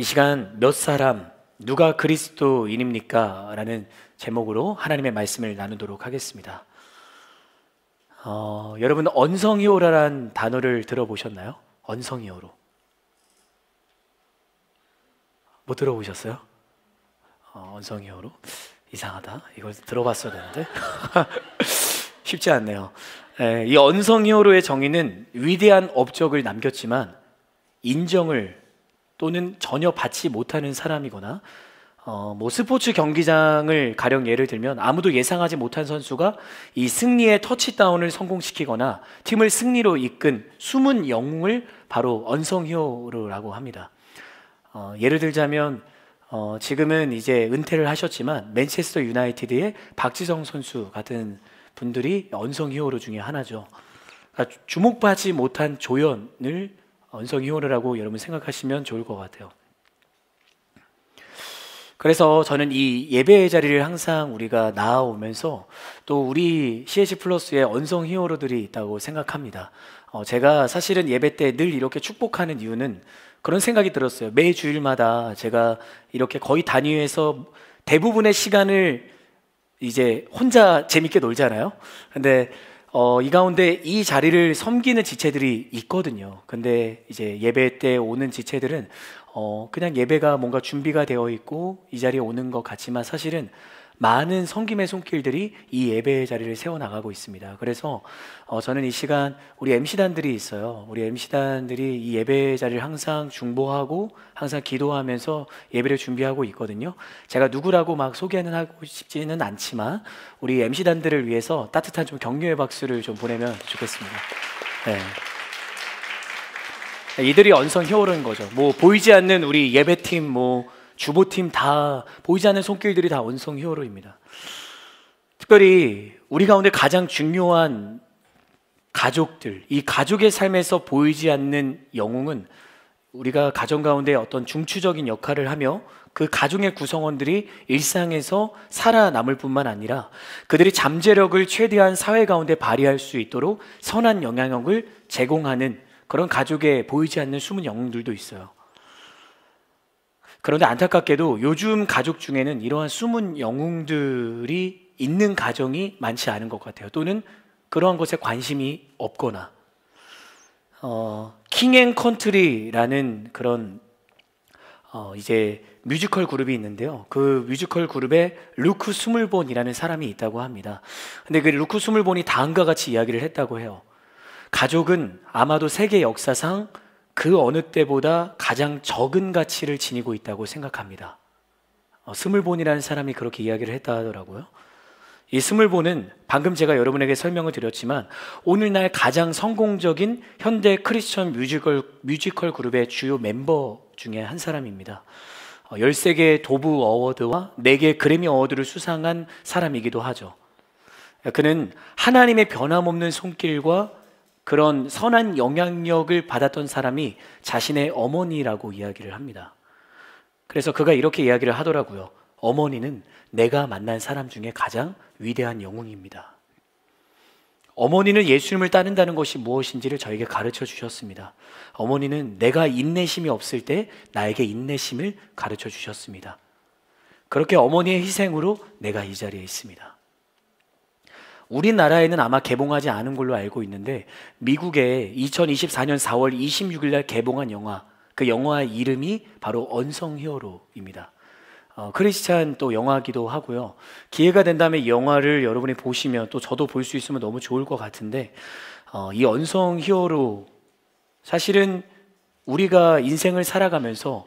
이 시간 몇 사람 누가 그리스도인입니까? 라는 제목으로 하나님의 말씀을 나누도록 하겠습니다. 어, 여러분 언성이오라란 단어를 들어보셨나요? 언성이오로 못 뭐 들어보셨어요? 어, 언성이오로 이상하다. 이걸 들어봤어야 되는데 쉽지 않네요. 에, 예, 이 언성이오로의 정의는 위대한 업적을 남겼지만 인정을 또는 전혀 받지 못하는 사람이거나 어, 뭐 스포츠 경기장을 가령 예를 들면 아무도 예상하지 못한 선수가 이 승리의 터치다운을 성공시키거나 팀을 승리로 이끈 숨은 영웅을 바로 언성히어로라고 합니다. 어, 예를 들자면 어, 지금은 이제 은퇴를 하셨지만 맨체스터 유나이티드의 박지성 선수 같은 분들이 언성히어로 중에 하나죠. 그러니까 주목받지 못한 조연을 언성 이혼을 라고 여러분 생각하시면 좋을 것 같아요. 그래서 저는 이 예배의 자리를 항상 우리가 나아오면서 또 우리 CAC 플러스의 언성 히어로들이 있다고 생각합니다. 어, 제가 사실은 예배 때 늘 이렇게 축복하는 이유는 그런 생각이 들었어요. 매 주일마다 제가 이렇게 거의 단위에서 대부분의 시간을 이제 혼자 재밌게 놀잖아요. 근데 어, 이 가운데 이 자리를 섬기는 지체들이 있거든요. 근데 이제 예배 때 오는 지체들은 어, 그냥 예배가 뭔가 준비가 되어 있고 이 자리에 오는 것 같지만 사실은 많은 성김의 손길들이 이 예배의 자리를 세워나가고 있습니다. 그래서 어, 저는 이 시간 우리 MC단들이 있어요. 우리 MC단들이 이 예배의 자리를 항상 중보하고 항상 기도하면서 예배를 준비하고 있거든요. 제가 누구라고 막 소개는 하고 싶지는 않지만 우리 MC단들을 위해서 따뜻한 좀 격려의 박수를 좀 보내면 좋겠습니다. 네. 이들이 언성 히어로인 거죠. 뭐 보이지 않는 우리 예배팀, 뭐 주보팀 다 보이지 않는 손길들이 다 언성 히어로입니다. 특별히 우리 가운데 가장 중요한 가족들, 이 가족의 삶에서 보이지 않는 영웅은 우리가 가정 가운데 어떤 중추적인 역할을 하며 그 가정의 구성원들이 일상에서 살아남을 뿐만 아니라 그들이 잠재력을 최대한 사회 가운데 발휘할 수 있도록 선한 영향력을 제공하는 그런 가족에 보이지 않는 숨은 영웅들도 있어요. 그런데 안타깝게도 요즘 가족 중에는 이러한 숨은 영웅들이 있는 가정이 많지 않은 것 같아요. 또는 그러한 것에 관심이 없거나 어, 킹앤 컨트리라는 그런 어, 이제 뮤지컬 그룹이 있는데요. 그 뮤지컬 그룹에 루크 스물본이라는 사람이 있다고 합니다. 근데 그 루크 스물본이 다음과 같이 이야기를 했다고 해요. 가족은 아마도 세계 역사상 그 어느 때보다 가장 적은 가치를 지니고 있다고 생각합니다. 어, 스물본이라는 사람이 그렇게 이야기를 했다 하더라고요. 이 스물본은 방금 제가 여러분에게 설명을 드렸지만 오늘날 가장 성공적인 현대 크리스천 뮤지컬, 뮤지컬 그룹의 주요 멤버 중에 한 사람입니다. 13개의 어, 도브 어워드와 4개의 그래미 어워드를 수상한 사람이기도 하죠. 그는 하나님의 변함없는 손길과 그런 선한 영향력을 받았던 사람이 자신의 어머니라고 이야기를 합니다. 그래서 그가 이렇게 이야기를 하더라고요. 어머니는 내가 만난 사람 중에 가장 위대한 영웅입니다. 어머니는 예수님을 따른다는 것이 무엇인지를 저에게 가르쳐 주셨습니다. 어머니는 내가 인내심이 없을 때 나에게 인내심을 가르쳐 주셨습니다. 그렇게 어머니의 희생으로 내가 이 자리에 있습니다. 우리나라에는 아마 개봉하지 않은 걸로 알고 있는데 미국에 2024년 4월 26일 날 개봉한 영화 그 영화의 이름이 바로 언성 히어로입니다. 어, 크리스찬 또 영화기도 하고요. 기회가 된다면 영화를 여러분이 보시면 또 저도 볼 수 있으면 너무 좋을 것 같은데 어, 이 언성 히어로 사실은 우리가 인생을 살아가면서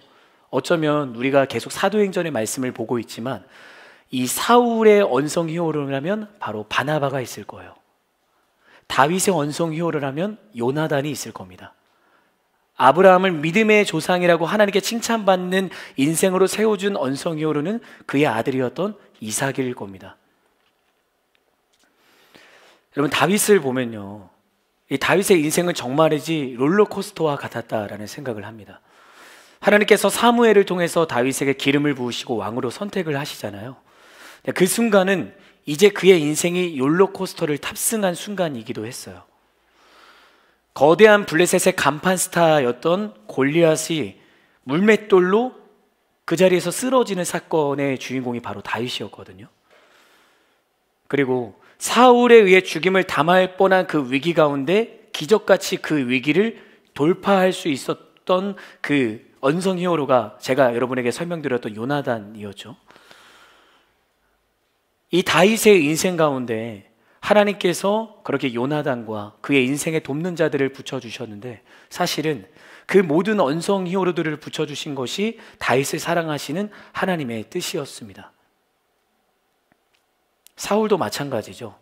어쩌면 우리가 계속 사도행전의 말씀을 보고 있지만 이 사울의 언성 히어로라면 바로 바나바가 있을 거예요. 다윗의 언성 히어로라면 요나단이 있을 겁니다. 아브라함을 믿음의 조상이라고 하나님께 칭찬받는 인생으로 세워준 언성 히어로는 그의 아들이었던 이삭일 겁니다. 여러분 다윗을 보면요. 이 다윗의 인생은 정말이지 롤러코스터와 같았다라는 생각을 합니다. 하나님께서 사무엘을 통해서 다윗에게 기름을 부으시고 왕으로 선택을 하시잖아요. 네, 그 순간은 이제 그의 인생이 롤러코스터를 탑승한 순간이기도 했어요. 거대한 블레셋의 간판 스타였던 골리앗이 물맷돌로 그 자리에서 쓰러지는 사건의 주인공이 바로 다윗이었거든요. 그리고 사울에 의해 죽임을 당할 뻔한 그 위기 가운데 기적같이 그 위기를 돌파할 수 있었던 그 언성 히어로가 제가 여러분에게 설명드렸던 요나단이었죠. 이 다윗의 인생 가운데 하나님께서 그렇게 요나단과 그의 인생에 돕는 자들을 붙여주셨는데 사실은 그 모든 언성 히어로들을 붙여주신 것이 다윗을 사랑하시는 하나님의 뜻이었습니다. 사울도 마찬가지죠.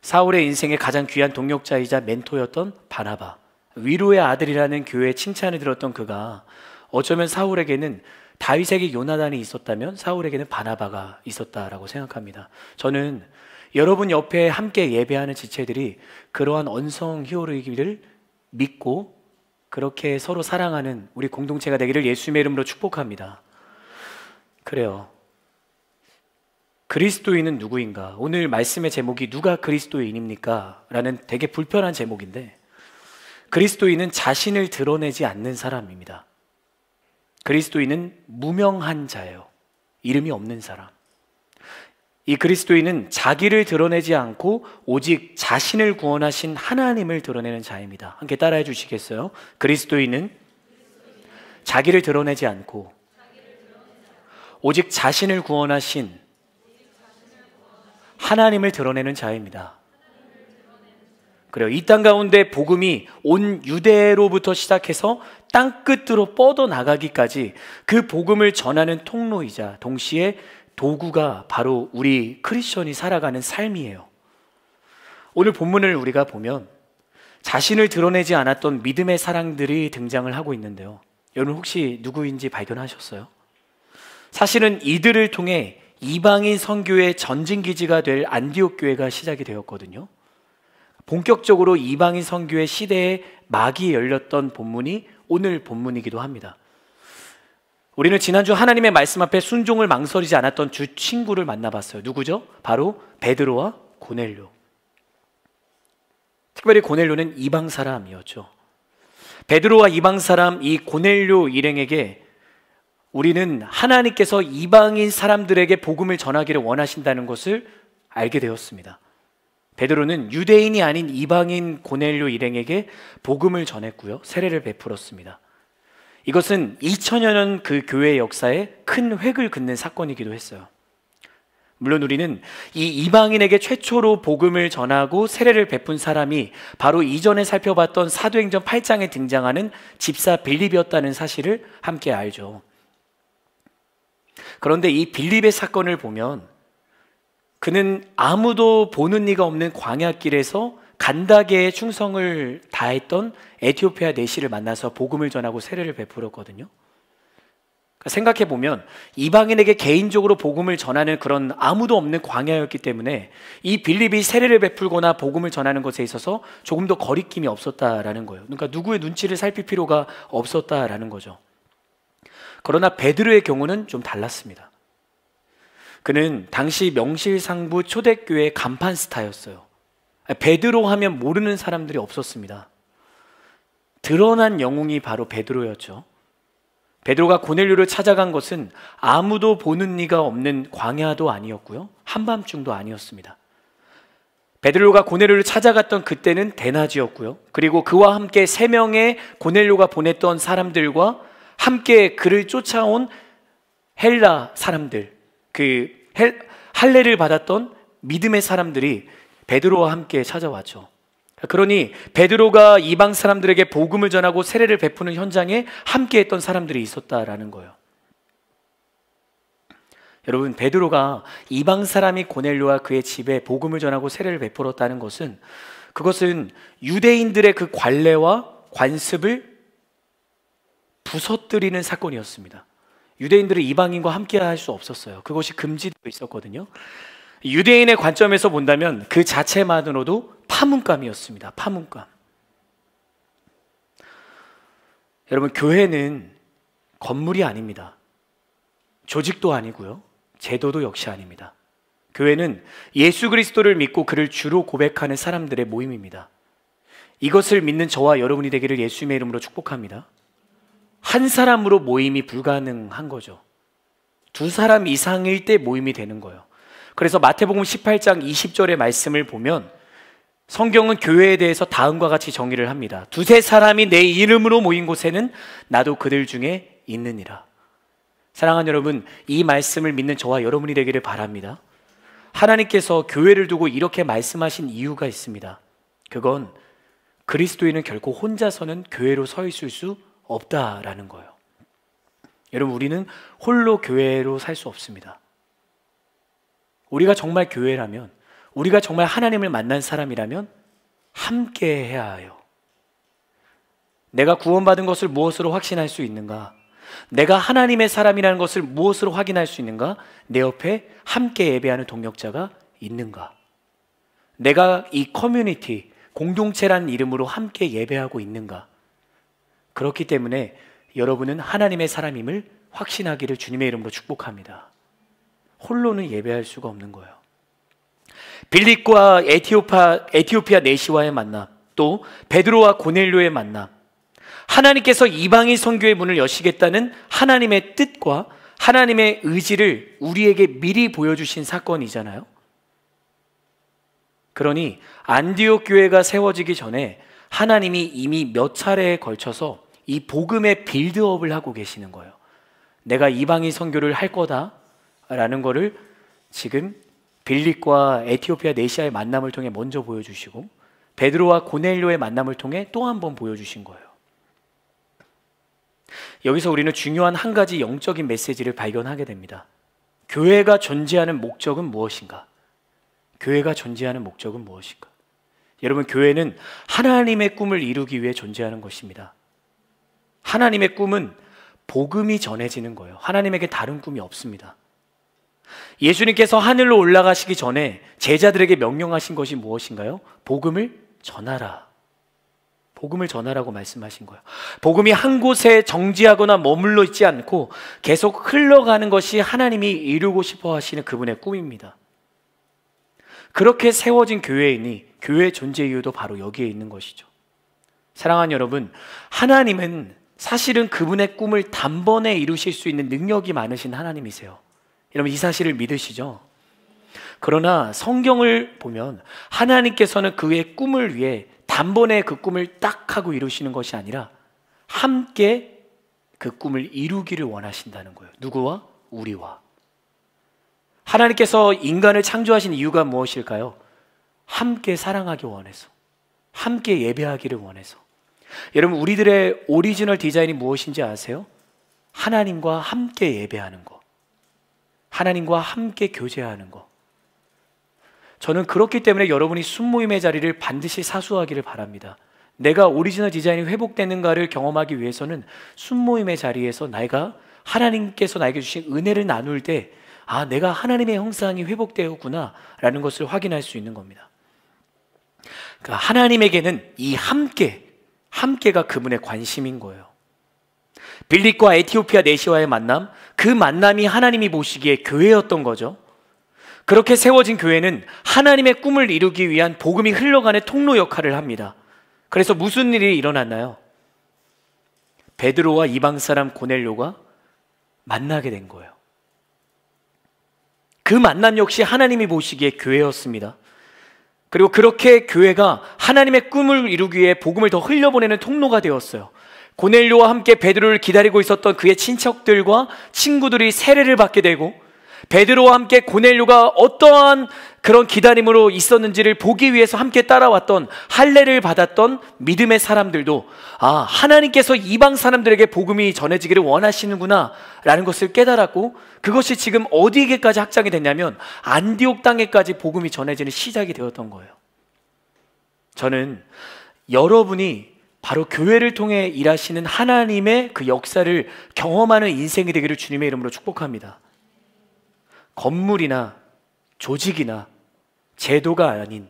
사울의 인생의 가장 귀한 동력자이자 멘토였던 바나바, 위로의 아들이라는 교회의 칭찬을 들었던 그가 어쩌면 사울에게는 다윗에게 요나단이 있었다면 사울에게는 바나바가 있었다라고 생각합니다. 저는 여러분 옆에 함께 예배하는 지체들이 그러한 언성 히어로이기를 믿고 그렇게 서로 사랑하는 우리 공동체가 되기를 예수의 이름으로 축복합니다. 그래요. 그리스도인은 누구인가? 오늘 말씀의 제목이 누가 그리스도인입니까? 라는 되게 불편한 제목인데 그리스도인은 자신을 드러내지 않는 사람입니다. 그리스도인은 무명한 자예요. 이름이 없는 사람. 이 그리스도인은 자기를 드러내지 않고 오직 자신을 구원하신 하나님을 드러내는 자입니다. 함께 따라해 주시겠어요? 그리스도인은 자기를 드러내지 않고 오직 자신을 구원하신 하나님을 드러내는 자입니다. 그리고이 땅 가운데 복음이 온 유대로부터 시작해서 땅끝으로 뻗어나가기까지 그 복음을 전하는 통로이자 동시에 도구가 바로 우리 크리스천이 살아가는 삶이에요. 오늘 본문을 우리가 보면 자신을 드러내지 않았던 믿음의 사랑들이 등장을 하고 있는데요. 여러분 혹시 누구인지 발견하셨어요? 사실은 이들을 통해 이방인 선교의 전진 기지가 될 안디옥 교회가 시작이 되었거든요. 본격적으로 이방인 선교의 시대에 막이 열렸던 본문이 오늘 본문이기도 합니다. 우리는 지난주 하나님의 말씀 앞에 순종을 망설이지 않았던 주 친구를 만나봤어요. 누구죠? 바로 베드로와 고넬료. 특별히 고넬료는 이방 사람이었죠. 베드로와 이방 사람 이 고넬료 일행에게 우리는 하나님께서 이방인 사람들에게 복음을 전하기를 원하신다는 것을 알게 되었습니다. 베드로는 유대인이 아닌 이방인 고넬료 일행에게 복음을 전했고요. 세례를 베풀었습니다. 이것은 2000여 년 그 교회 역사에 큰 획을 긋는 사건이기도 했어요. 물론 우리는 이 이방인에게 최초로 복음을 전하고 세례를 베푼 사람이 바로 이전에 살펴봤던 사도행전 8장에 등장하는 집사 빌립이었다는 사실을 함께 알죠. 그런데 이 빌립의 사건을 보면 그는 아무도 보는 이가 없는 광야길에서 간다게 충성을 다했던 에티오피아 내시를 만나서 복음을 전하고 세례를 베풀었거든요. 그러니까 생각해 보면 이방인에게 개인적으로 복음을 전하는 그런 아무도 없는 광야였기 때문에 이 빌립이 세례를 베풀거나 복음을 전하는 것에 있어서 조금 더 거리낌이 없었다라는 거예요. 그러니까 누구의 눈치를 살필 필요가 없었다라는 거죠. 그러나 베드로의 경우는 좀 달랐습니다. 그는 당시 명실상부 초대교회 간판 스타였어요. 베드로 하면 모르는 사람들이 없었습니다. 드러난 영웅이 바로 베드로였죠. 베드로가 고넬료를 찾아간 것은 아무도 보는 이가 없는 광야도 아니었고요. 한밤중도 아니었습니다. 베드로가 고넬료를 찾아갔던 그때는 대낮이었고요. 그리고 그와 함께 세 명의 고넬료가 보냈던 사람들과 함께 그를 쫓아온 헬라 사람들 그 할례를 받았던 믿음의 사람들이 베드로와 함께 찾아왔죠. 그러니 베드로가 이방 사람들에게 복음을 전하고 세례를 베푸는 현장에 함께했던 사람들이 있었다라는 거예요. 여러분 베드로가 이방 사람이 고넬료와 그의 집에 복음을 전하고 세례를 베풀었다는 것은 그것은 유대인들의 그 관례와 관습을 부서뜨리는 사건이었습니다. 유대인들은 이방인과 함께 할 수 없었어요. 그것이 금지되어 있었거든요. 유대인의 관점에서 본다면 그 자체만으로도 파문감이었습니다. 파문감. 여러분, 교회는 건물이 아닙니다. 조직도 아니고요. 제도도 역시 아닙니다. 교회는 예수 그리스도를 믿고 그를 주로 고백하는 사람들의 모임입니다. 이것을 믿는 저와 여러분이 되기를 예수님의 이름으로 축복합니다. 한 사람으로 모임이 불가능한 거죠. 두 사람 이상일 때 모임이 되는 거예요. 그래서 마태복음 18장 20절의 말씀을 보면 성경은 교회에 대해서 다음과 같이 정의를 합니다. 두세 사람이 내 이름으로 모인 곳에는 나도 그들 중에 있느니라. 사랑하는 여러분, 이 말씀을 믿는 저와 여러분이 되기를 바랍니다. 하나님께서 교회를 두고 이렇게 말씀하신 이유가 있습니다. 그건 그리스도인은 결코 혼자서는 교회로 서 있을 수 없다라는 거예요. 여러분, 우리는 홀로 교회로 살 수 없습니다. 우리가 정말 교회라면, 우리가 정말 하나님을 만난 사람이라면, 함께 해야 해요. 내가 구원받은 것을 무엇으로 확신할 수 있는가? 내가 하나님의 사람이라는 것을 무엇으로 확인할 수 있는가? 내 옆에 함께 예배하는 동역자가 있는가? 내가 이 커뮤니티, 공동체라는 이름으로 함께 예배하고 있는가? 그렇기 때문에 여러분은 하나님의 사람임을 확신하기를 주님의 이름으로 축복합니다. 홀로는 예배할 수가 없는 거예요. 빌립과 에티오파, 에티오피아 네시와의 만남, 또 베드로와 고넬료의 만남, 하나님께서 이방인 선교의 문을 여시겠다는 하나님의 뜻과 하나님의 의지를 우리에게 미리 보여주신 사건이잖아요. 그러니 안디옥 교회가 세워지기 전에 하나님이 이미 몇 차례에 걸쳐서 이 복음의 빌드업을 하고 계시는 거예요. 내가 이방인 선교를 할 거다라는 거를 지금 빌립과 에티오피아 네시아의 만남을 통해 먼저 보여주시고 베드로와 고넬료의 만남을 통해 또 한 번 보여주신 거예요. 여기서 우리는 중요한 한 가지 영적인 메시지를 발견하게 됩니다. 교회가 존재하는 목적은 무엇인가? 교회가 존재하는 목적은 무엇인가? 여러분, 교회는 하나님의 꿈을 이루기 위해 존재하는 것입니다. 하나님의 꿈은 복음이 전해지는 거예요. 하나님에게 다른 꿈이 없습니다. 예수님께서 하늘로 올라가시기 전에 제자들에게 명령하신 것이 무엇인가요? 복음을 전하라. 복음을 전하라고 말씀하신 거예요. 복음이 한 곳에 정지하거나 머물러 있지 않고 계속 흘러가는 것이 하나님이 이루고 싶어 하시는 그분의 꿈입니다. 그렇게 세워진 교회이니 교회의 존재 이유도 바로 여기에 있는 것이죠. 사랑하는 여러분, 하나님은 사실은 그분의 꿈을 단번에 이루실 수 있는 능력이 많으신 하나님이세요. 여러분 이 사실을 믿으시죠? 그러나 성경을 보면 하나님께서는 그의 꿈을 위해 단번에 그 꿈을 딱 하고 이루시는 것이 아니라 함께 그 꿈을 이루기를 원하신다는 거예요. 누구와? 우리와. 하나님께서 인간을 창조하신 이유가 무엇일까요? 함께 사랑하기 원해서. 함께 예배하기를 원해서. 여러분 우리들의 오리지널 디자인이 무엇인지 아세요? 하나님과 함께 예배하는 거. 하나님과 함께 교제하는 거. 저는 그렇기 때문에 여러분이 순모임의 자리를 반드시 사수하기를 바랍니다. 내가 오리지널 디자인이 회복되는가를 경험하기 위해서는 순모임의 자리에서 내가 하나님께서 나에게 주신 은혜를 나눌 때 아, 내가 하나님의 형상이 회복되었구나 라는 것을 확인할 수 있는 겁니다. 그러니까 하나님에게는 이 함께 함께가 그분의 관심인 거예요. 빌립과 에티오피아 네시와의 만남, 그 만남이 하나님이 보시기에 교회였던 거죠. 그렇게 세워진 교회는 하나님의 꿈을 이루기 위한 복음이 흘러가는 통로 역할을 합니다. 그래서 무슨 일이 일어났나요? 베드로와 이방 사람 고넬료가 만나게 된 거예요. 그 만남 역시 하나님이 보시기에 교회였습니다. 그리고 그렇게 교회가 하나님의 꿈을 이루기 위해 복음을 더 흘려보내는 통로가 되었어요. 고넬료와 함께 베드로를 기다리고 있었던 그의 친척들과 친구들이 세례를 받게 되고 베드로와 함께 고넬료가 어떠한 그런 기다림으로 있었는지를 보기 위해서 함께 따라왔던 할례를 받았던 믿음의 사람들도 아 하나님께서 이방 사람들에게 복음이 전해지기를 원하시는구나라는 것을 깨달았고 그것이 지금 어디에까지 확장이 됐냐면 안디옥 땅에까지 복음이 전해지는 시작이 되었던 거예요. 저는 여러분이 바로 교회를 통해 일하시는 하나님의 그 역사를 경험하는 인생이 되기를 주님의 이름으로 축복합니다. 건물이나 조직이나 제도가 아닌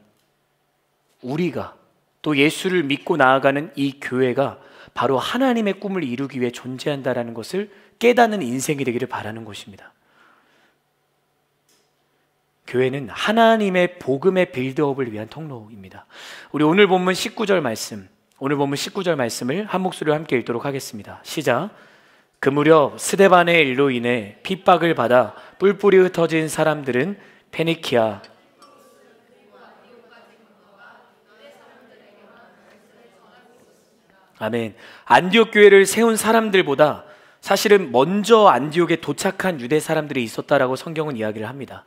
우리가 또 예수를 믿고 나아가는 이 교회가 바로 하나님의 꿈을 이루기 위해 존재한다라는 것을 깨닫는 인생이 되기를 바라는 것입니다. 교회는 하나님의 복음의 빌드업을 위한 통로입니다. 우리 오늘 본문 19절 말씀, 오늘 본문 19절 말씀을 한 목소리로 함께 읽도록 하겠습니다. 시작. 그 무렵 스데반의 일로 인해 핍박을 받아 뿔뿔이 흩어진 사람들은 페니키아 아멘. 안디옥 교회를 세운 사람들보다 사실은 먼저 안디옥에 도착한 유대 사람들이 있었다라고 성경은 이야기를 합니다.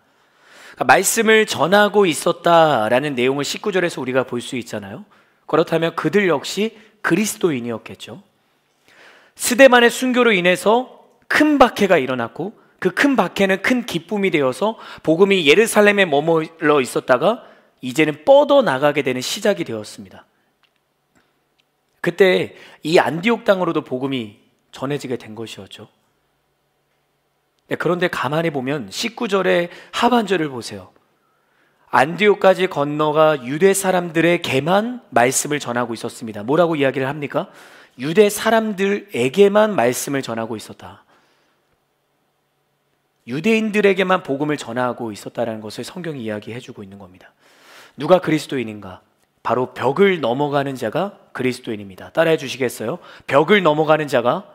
그러니까 말씀을 전하고 있었다라는 내용을 19절에서 우리가 볼 수 있잖아요. 그렇다면 그들 역시 그리스도인이었겠죠. 스데반의 순교로 인해서 큰 박해가 일어났고 그 큰 박해는 큰 기쁨이 되어서 복음이 예루살렘에 머물러 있었다가 이제는 뻗어 나가게 되는 시작이 되었습니다. 그때 이 안디옥 땅으로도 복음이 전해지게 된 것이었죠. 네, 그런데 가만히 보면 19절의 하반절을 보세요. 안디옥까지 건너가 유대 사람들에게만 말씀을 전하고 있었습니다. 뭐라고 이야기를 합니까? 유대 사람들에게만 말씀을 전하고 있었다. 유대인들에게만 복음을 전하고 있었다라는 것을 성경이 이야기해 주고 있는 겁니다. 누가 그리스도인인가? 바로 벽을 넘어가는 자가 그리스도인입니다. 따라해 주시겠어요? 벽을 넘어가는 자가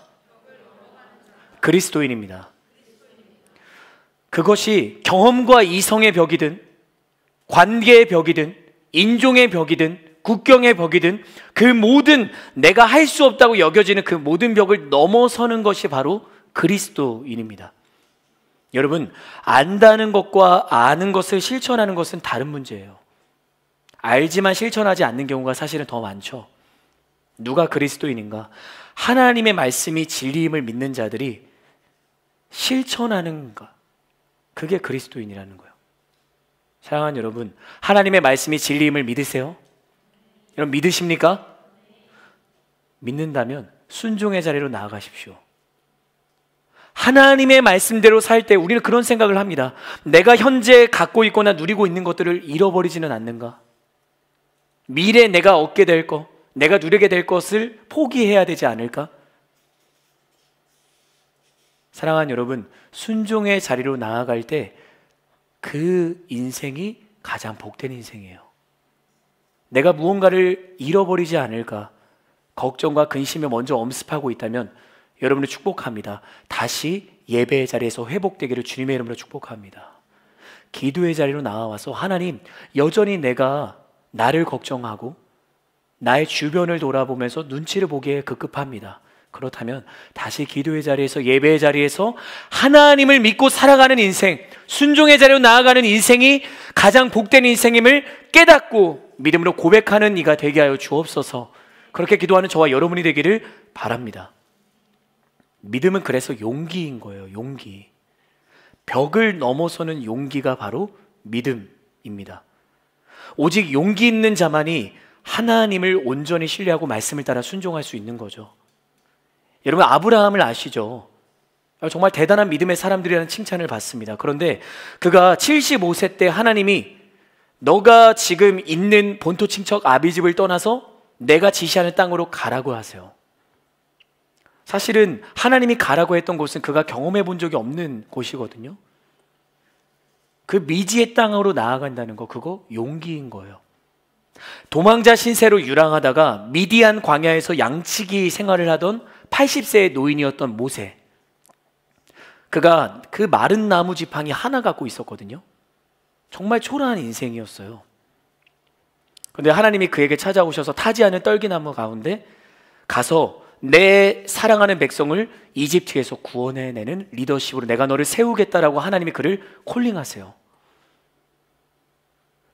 그리스도인입니다. 그것이 경험과 이성의 벽이든 관계의 벽이든 인종의 벽이든 국경의 벽이든 그 모든 내가 할 수 없다고 여겨지는 그 모든 벽을 넘어서는 것이 바로 그리스도인입니다. 여러분, 안다는 것과 아는 것을 실천하는 것은 다른 문제예요. 알지만 실천하지 않는 경우가 사실은 더 많죠. 누가 그리스도인인가? 하나님의 말씀이 진리임을 믿는 자들이 실천하는가? 그게 그리스도인이라는 거예요. 사랑하는 여러분, 하나님의 말씀이 진리임을 믿으세요? 여러분 믿으십니까? 믿는다면 순종의 자리로 나아가십시오. 하나님의 말씀대로 살 때 우리는 그런 생각을 합니다. 내가 현재 갖고 있거나 누리고 있는 것들을 잃어버리지는 않는가? 미래 내가 얻게 될 것, 내가 누리게 될 것을 포기해야 되지 않을까? 사랑하는 여러분, 순종의 자리로 나아갈 때 그 인생이 가장 복된 인생이에요. 내가 무언가를 잃어버리지 않을까 걱정과 근심에 먼저 엄습하고 있다면 여러분을 축복합니다. 다시 예배의 자리에서 회복되기를 주님의 이름으로 축복합니다. 기도의 자리로 나와서 하나님 여전히 내가 나를 걱정하고 나의 주변을 돌아보면서 눈치를 보기에 급급합니다. 그렇다면 다시 기도의 자리에서 예배의 자리에서 하나님을 믿고 살아가는 인생, 순종의 자리로 나아가는 인생이 가장 복된 인생임을 깨닫고 믿음으로 고백하는 이가 되게 하여 주옵소서. 그렇게 기도하는 저와 여러분이 되기를 바랍니다. 믿음은 그래서 용기인 거예요. 용기. 벽을 넘어서는 용기가 바로 믿음입니다. 오직 용기 있는 자만이 하나님을 온전히 신뢰하고 말씀을 따라 순종할 수 있는 거죠. 여러분 아브라함을 아시죠? 정말 대단한 믿음의 사람들이라는 칭찬을 받습니다. 그런데 그가 75세 때 하나님이 너가 지금 있는 본토 친척 아비집을 떠나서 내가 지시하는 땅으로 가라고 하세요. 사실은 하나님이 가라고 했던 곳은 그가 경험해 본 적이 없는 곳이거든요. 그 미지의 땅으로 나아간다는 거 그거 용기인 거예요. 도망자 신세로 유랑하다가 미디안 광야에서 양치기 생활을 하던 80세의 노인이었던 모세. 그가 그 마른 나무 지팡이 하나 갖고 있었거든요. 정말 초라한 인생이었어요. 그런데 하나님이 그에게 찾아오셔서 타지 않은 떨기나무 가운데 가서 내 사랑하는 백성을 이집트에서 구원해내는 리더십으로 내가 너를 세우겠다라고 하나님이 그를 콜링하세요.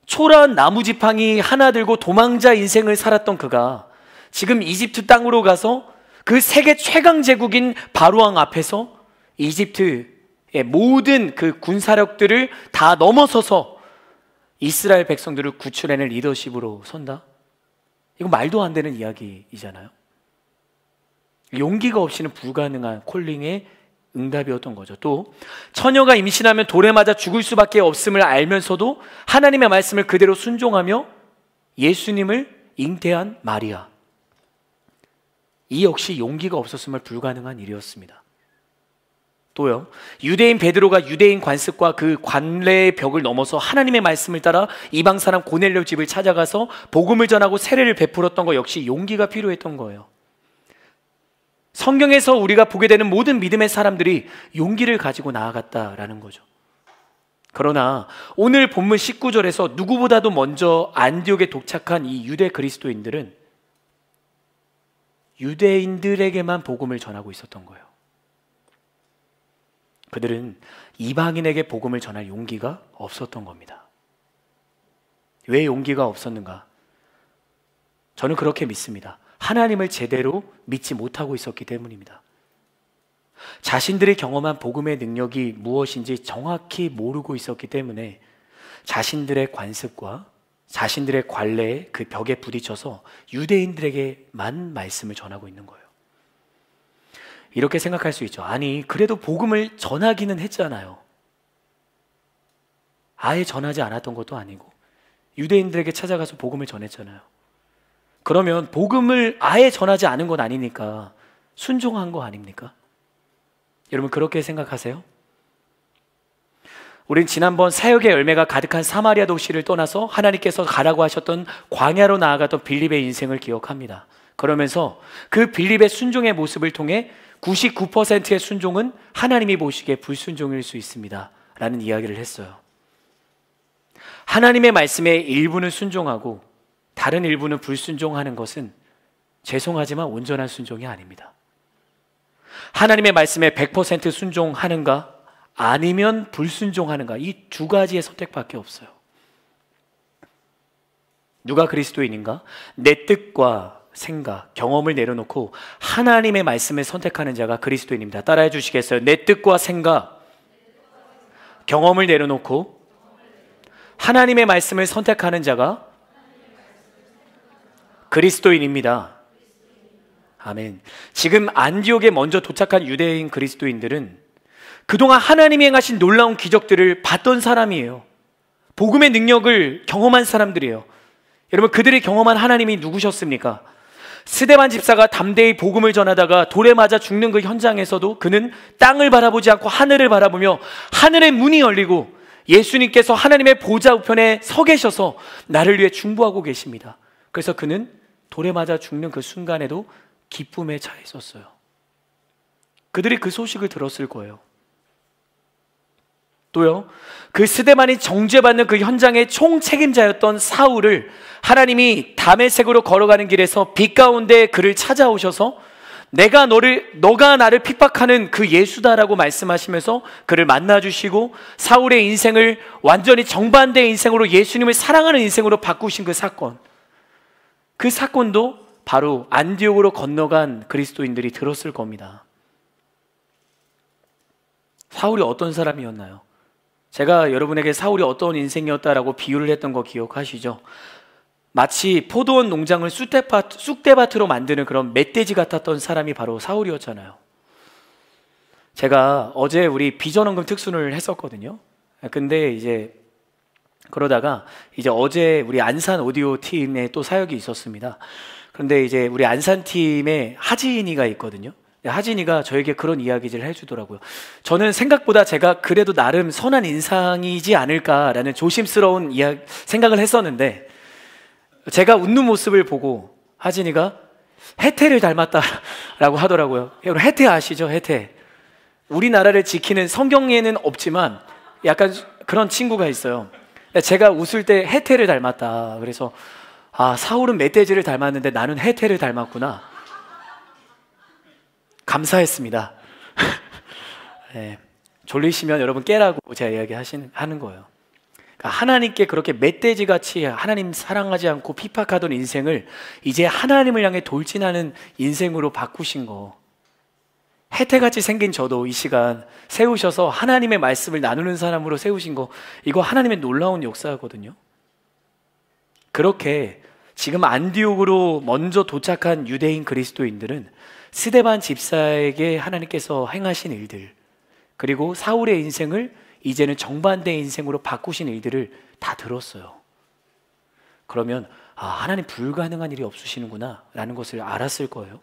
초라한 나무 지팡이 하나 들고 도망자 인생을 살았던 그가 지금 이집트 땅으로 가서 그 세계 최강 제국인 바로왕 앞에서 이집트 예, 모든 그 군사력들을 다 넘어서서 이스라엘 백성들을 구출해낸 리더십으로 선다? 이거 말도 안 되는 이야기이잖아요. 용기가 없이는 불가능한 콜링의 응답이었던 거죠. 또 처녀가 임신하면 돌에 맞아 죽을 수밖에 없음을 알면서도 하나님의 말씀을 그대로 순종하며 예수님을 잉태한 마리아. 이 역시 용기가 없었음을 불가능한 일이었습니다. 또요. 유대인 베드로가 유대인 관습과 그 관례의 벽을 넘어서 하나님의 말씀을 따라 이방 사람 고넬료 집을 찾아가서 복음을 전하고 세례를 베풀었던 것 역시 용기가 필요했던 거예요. 성경에서 우리가 보게 되는 모든 믿음의 사람들이 용기를 가지고 나아갔다라는 거죠. 그러나 오늘 본문 19절에서 누구보다도 먼저 안디옥에 도착한 이 유대 그리스도인들은 유대인들에게만 복음을 전하고 있었던 거예요. 그들은 이방인에게 복음을 전할 용기가 없었던 겁니다. 왜 용기가 없었는가? 저는 그렇게 믿습니다. 하나님을 제대로 믿지 못하고 있었기 때문입니다. 자신들이 경험한 복음의 능력이 무엇인지 정확히 모르고 있었기 때문에 자신들의 관습과 자신들의 관례의 그 벽에 부딪혀서 유대인들에게만 말씀을 전하고 있는 거예요. 이렇게 생각할 수 있죠. 아니, 그래도 복음을 전하기는 했잖아요. 아예 전하지 않았던 것도 아니고 유대인들에게 찾아가서 복음을 전했잖아요. 그러면 복음을 아예 전하지 않은 건 아니니까 순종한 거 아닙니까? 여러분 그렇게 생각하세요? 우린 지난번 사역의 열매가 가득한 사마리아 도시를 떠나서 하나님께서 가라고 하셨던 광야로 나아갔던 빌립의 인생을 기억합니다. 그러면서 그 빌립의 순종의 모습을 통해 99%의 순종은 하나님이 보시기에 불순종일 수 있습니다. 라는 이야기를 했어요. 하나님의 말씀에 일부는 순종하고 다른 일부는 불순종하는 것은 죄송하지만 온전한 순종이 아닙니다. 하나님의 말씀에 100% 순종하는가 아니면 불순종하는가 이 두 가지의 선택밖에 없어요. 누가 그리스도인인가? 내 뜻과 생각, 경험을 내려놓고 하나님의 말씀을 선택하는 자가 그리스도인입니다. 따라해 주시겠어요? 내 뜻과 생각, 경험을 내려놓고 하나님의 말씀을 선택하는 자가 그리스도인입니다. 아멘. 지금 안디옥에 먼저 도착한 유대인 그리스도인들은 그동안 하나님이 행하신 놀라운 기적들을 봤던 사람이에요. 복음의 능력을 경험한 사람들이에요. 여러분, 그들이 경험한 하나님이 누구셨습니까? 스데반 집사가 담대히 복음을 전하다가 돌에 맞아 죽는 그 현장에서도 그는 땅을 바라보지 않고 하늘을 바라보며 하늘의 문이 열리고 예수님께서 하나님의 보좌 우편에 서 계셔서 나를 위해 중보하고 계십니다. 그래서 그는 돌에 맞아 죽는 그 순간에도 기쁨에 차 있었어요. 그들이 그 소식을 들었을 거예요. 또요. 그 스데반이 정죄받는 그 현장의 총 책임자였던 사울을 하나님이 담의색으로 걸어가는 길에서 빛 가운데 그를 찾아오셔서 내가 너를 너가 나를 핍박하는 그 예수다라고 말씀하시면서 그를 만나 주시고 사울의 인생을 완전히 정반대의 인생으로 예수님을 사랑하는 인생으로 바꾸신 그 사건. 그 사건도 바로 안디옥으로 건너간 그리스도인들이 들었을 겁니다. 사울이 어떤 사람이었나요? 제가 여러분에게 사울이 어떤 인생이었다라고 비유를 했던 거 기억하시죠? 마치 포도원 농장을 쑥대밭, 쑥대밭으로 만드는 그런 멧돼지 같았던 사람이 바로 사울이었잖아요. 제가 어제 우리 비전원금 특순을 했었거든요. 근데 이제 그러다가 이제 어제 우리 안산 오디오 팀에 또 사역이 있었습니다. 그런데 이제 우리 안산 팀에 하지인이가 있거든요. 하진이가 저에게 그런 이야기를 해주더라고요. 저는 생각보다 제가 그래도 나름 선한 인상이지 않을까라는 조심스러운 이야, 생각을 했었는데 제가 웃는 모습을 보고 하진이가 해태를 닮았다라고 하더라고요. 여러분 해태 아시죠? 해태. 우리나라를 지키는 성경에는 없지만 약간 그런 친구가 있어요. 제가 웃을 때 해태를 닮았다. 그래서 아 사울은 멧돼지를 닮았는데 나는 해태를 닮았구나. 감사했습니다. 네, 졸리시면 여러분 깨라고 제가 이야기하는 거예요. 그러니까 하나님께 그렇게 멧돼지 같이 하나님 사랑하지 않고 핍박하던 인생을 이제 하나님을 향해 돌진하는 인생으로 바꾸신 거. 해태같이 생긴 저도 이 시간 세우셔서 하나님의 말씀을 나누는 사람으로 세우신 거 이거 하나님의 놀라운 역사거든요. 그렇게 지금 안디옥으로 먼저 도착한 유대인 그리스도인들은 스데반 집사에게 하나님께서 행하신 일들, 그리고 사울의 인생을 이제는 정반대 인생으로 바꾸신 일들을 다 들었어요. 그러면, 아, 하나님 불가능한 일이 없으시는구나, 라는 것을 알았을 거예요.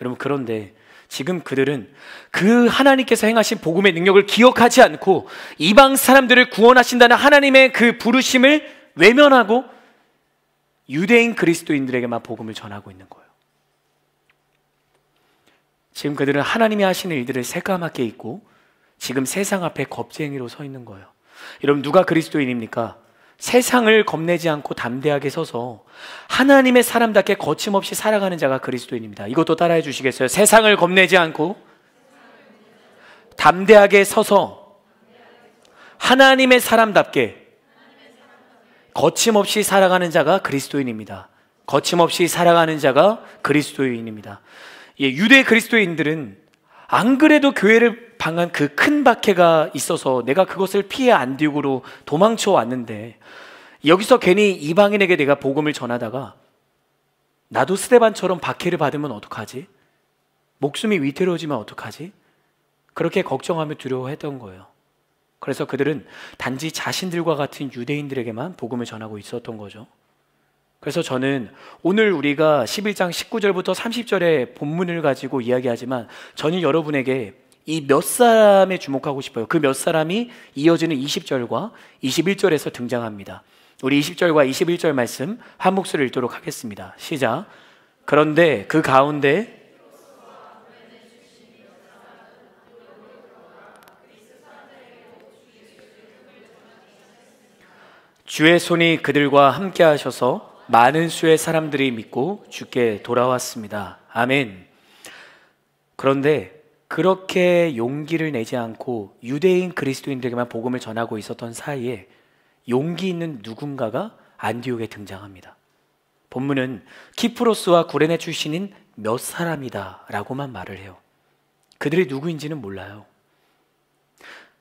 여러분, 그런데 지금 그들은 그 하나님께서 행하신 복음의 능력을 기억하지 않고 이방 사람들을 구원하신다는 하나님의 그 부르심을 외면하고 유대인 그리스도인들에게만 복음을 전하고 있는 거예요. 지금 그들은 하나님이 하시는 일들을 새까맣게 잊고 지금 세상 앞에 겁쟁이로 서 있는 거예요. 여러분 누가 그리스도인입니까? 세상을 겁내지 않고 담대하게 서서 하나님의 사람답게 거침없이 살아가는 자가 그리스도인입니다. 이것도 따라해 주시겠어요? 세상을 겁내지 않고 담대하게 서서 하나님의 사람답게 거침없이 살아가는 자가 그리스도인입니다. 거침없이 살아가는 자가 그리스도인입니다. 예, 유대 그리스도인들은 안 그래도 교회를 방한 그 큰 박해가 있어서 내가 그것을 피해 안디옥으로 도망쳐 왔는데 여기서 괜히 이방인에게 내가 복음을 전하다가 나도 스테반처럼 박해를 받으면 어떡하지? 목숨이 위태로워지면 어떡하지? 그렇게 걱정하며 두려워했던 거예요. 그래서 그들은 단지 자신들과 같은 유대인들에게만 복음을 전하고 있었던 거죠. 그래서 저는 오늘 우리가 11장 19절부터 30절의 본문을 가지고 이야기하지만 저는 여러분에게 이 몇 사람에 주목하고 싶어요. 그 몇 사람이 이어지는 20절과 21절에서 등장합니다. 우리 20절과 21절 말씀 한목소리 읽도록 하겠습니다. 시작. 그런데 그 가운데 주의 손이 그들과 함께 하셔서 많은 수의 사람들이 믿고 주께 돌아왔습니다. 아멘. 그런데 그렇게 용기를 내지 않고 유대인 그리스도인들에게만 복음을 전하고 있었던 사이에 용기 있는 누군가가 안디옥에 등장합니다. 본문은 키프로스와 구레네 출신인 몇 사람이다 라고만 말을 해요. 그들이 누구인지는 몰라요.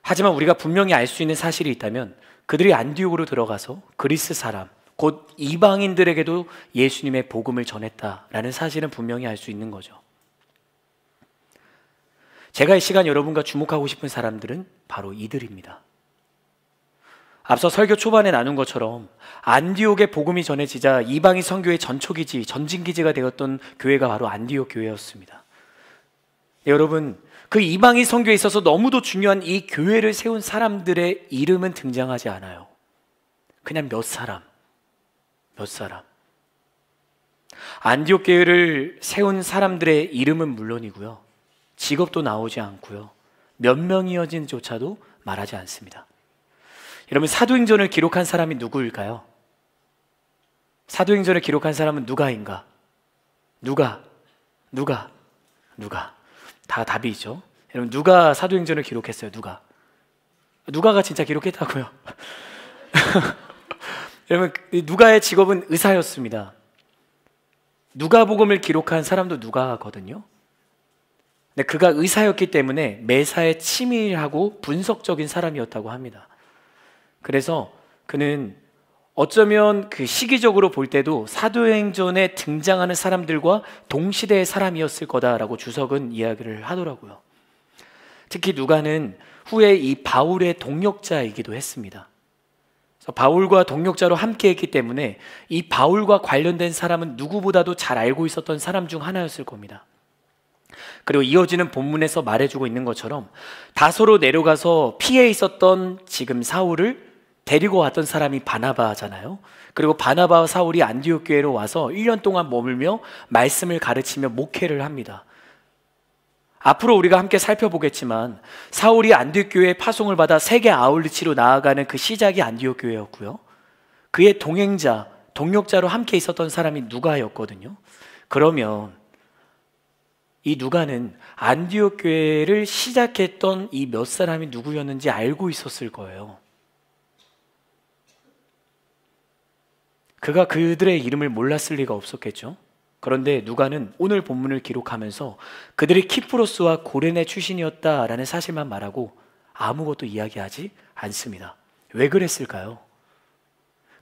하지만 우리가 분명히 알 수 있는 사실이 있다면 그들이 안디옥으로 들어가서 그리스 사람, 곧 이방인들에게도 예수님의 복음을 전했다라는 사실은 분명히 알 수 있는 거죠. 제가 이 시간 여러분과 주목하고 싶은 사람들은 바로 이들입니다. 앞서 설교 초반에 나눈 것처럼 안디옥의 복음이 전해지자 이방인 선교의 전초기지, 전진기지가 되었던 교회가 바로 안디옥 교회였습니다. 여러분, 그 이방인 선교에 있어서 너무도 중요한 이 교회를 세운 사람들의 이름은 등장하지 않아요. 그냥 몇 사람. 옆사람. 안디옥 계회를 세운 사람들의 이름은 물론이고요. 직업도 나오지 않고요. 몇 명이어진조차도 말하지 않습니다. 여러분 사도행전을 기록한 사람이 누구일까요? 사도행전을 기록한 사람은 누가인가? 누가? 누가? 누가? 다 답이 있죠. 여러분 누가 사도행전을 기록했어요? 누가? 누가가 진짜 기록했다고요. 여러분 누가의 직업은 의사였습니다. 누가복음을 기록한 사람도 누가거든요. 근데 그가 의사였기 때문에 매사에 치밀하고 분석적인 사람이었다고 합니다. 그래서 그는 어쩌면 그 시기적으로 볼 때도 사도행전에 등장하는 사람들과 동시대의 사람이었을 거다라고 주석은 이야기를 하더라고요. 특히 누가는 후에 이 바울의 동력자이기도 했습니다. 바울과 동역자로 함께 했기 때문에 이 바울과 관련된 사람은 누구보다도 잘 알고 있었던 사람 중 하나였을 겁니다. 그리고 이어지는 본문에서 말해주고 있는 것처럼 다소로 내려가서 피해 있었던 지금 사울을 데리고 왔던 사람이 바나바잖아요. 그리고 바나바와 사울이 안디옥 교회로 와서 1년 동안 머물며 말씀을 가르치며 목회를 합니다. 앞으로 우리가 함께 살펴보겠지만 사울이 안디옥 교회에 파송을 받아 세계 아울리치로 나아가는 그 시작이 안디옥 교회였고요. 그의 동행자, 동력자로 함께 있었던 사람이 누가였거든요. 그러면 이 누가는 안디옥 교회를 시작했던 이 몇 사람이 누구였는지 알고 있었을 거예요. 그가 그들의 이름을 몰랐을 리가 없었겠죠. 그런데 누가는 오늘 본문을 기록하면서 그들이 키프로스와 고레네 출신이었다라는 사실만 말하고 아무것도 이야기하지 않습니다. 왜 그랬을까요?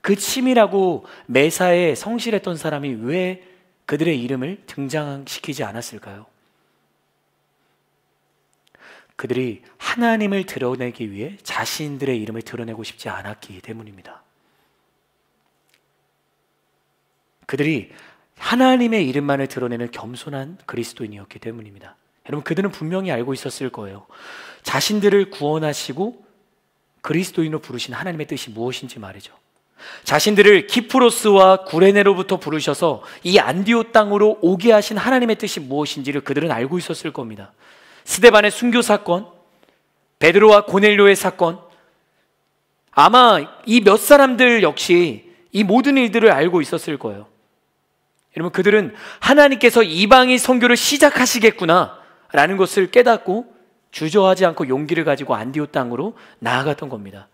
그 치밀하고 매사에 성실했던 사람이 왜 그들의 이름을 등장시키지 않았을까요? 그들이 하나님을 드러내기 위해 자신들의 이름을 드러내고 싶지 않았기 때문입니다. 그들이 하나님의 이름만을 드러내는 겸손한 그리스도인이었기 때문입니다. 여러분 그들은 분명히 알고 있었을 거예요. 자신들을 구원하시고 그리스도인으로 부르신 하나님의 뜻이 무엇인지 말이죠. 자신들을 키프로스와 구레네로부터 부르셔서 이 안디오 땅으로 오게 하신 하나님의 뜻이 무엇인지를 그들은 알고 있었을 겁니다. 스데반의 순교 사건, 베드로와 고넬료의 사건, 아마 이 몇 사람들 역시 이 모든 일들을 알고 있었을 거예요. 여러분 그들은 하나님께서 이방이 선교를 시작하시겠구나 라는 것을 깨닫고 주저하지 않고 용기를 가지고 안디오 땅으로 나아갔던 겁니다.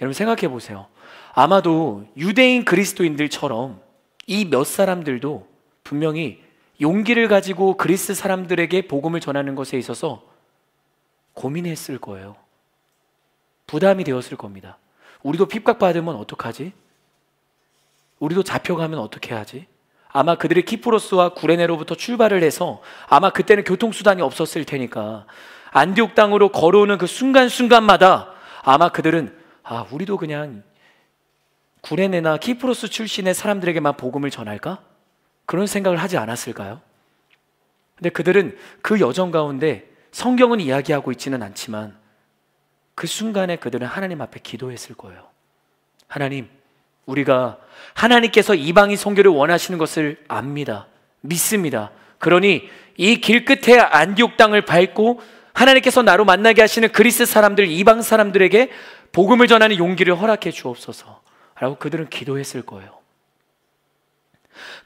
여러분 생각해 보세요. 아마도 유대인 그리스도인들처럼 이 몇 사람들도 분명히 용기를 가지고 그리스 사람들에게 복음을 전하는 것에 있어서 고민했을 거예요. 부담이 되었을 겁니다. 우리도 핍박받으면 어떡하지? 우리도 잡혀가면 어떻게 하지? 아마 그들이 키프로스와 구레네로부터 출발을 해서 아마 그때는 교통수단이 없었을 테니까 안디옥 땅으로 걸어오는 그 순간순간마다 아마 그들은 아, 우리도 그냥 구레네나 키프로스 출신의 사람들에게만 복음을 전할까? 그런 생각을 하지 않았을까요? 근데 그들은 그 여정 가운데 성경은 이야기하고 있지는 않지만 그 순간에 그들은 하나님 앞에 기도했을 거예요. 하나님, 우리가 하나님께서 이방인 성교를 원하시는 것을 압니다. 믿습니다. 그러니 이 길 끝에 안디옥 땅을 밟고 하나님께서 나로 만나게 하시는 그리스 사람들, 이방 사람들에게 복음을 전하는 용기를 허락해 주옵소서. 라고 그들은 기도했을 거예요.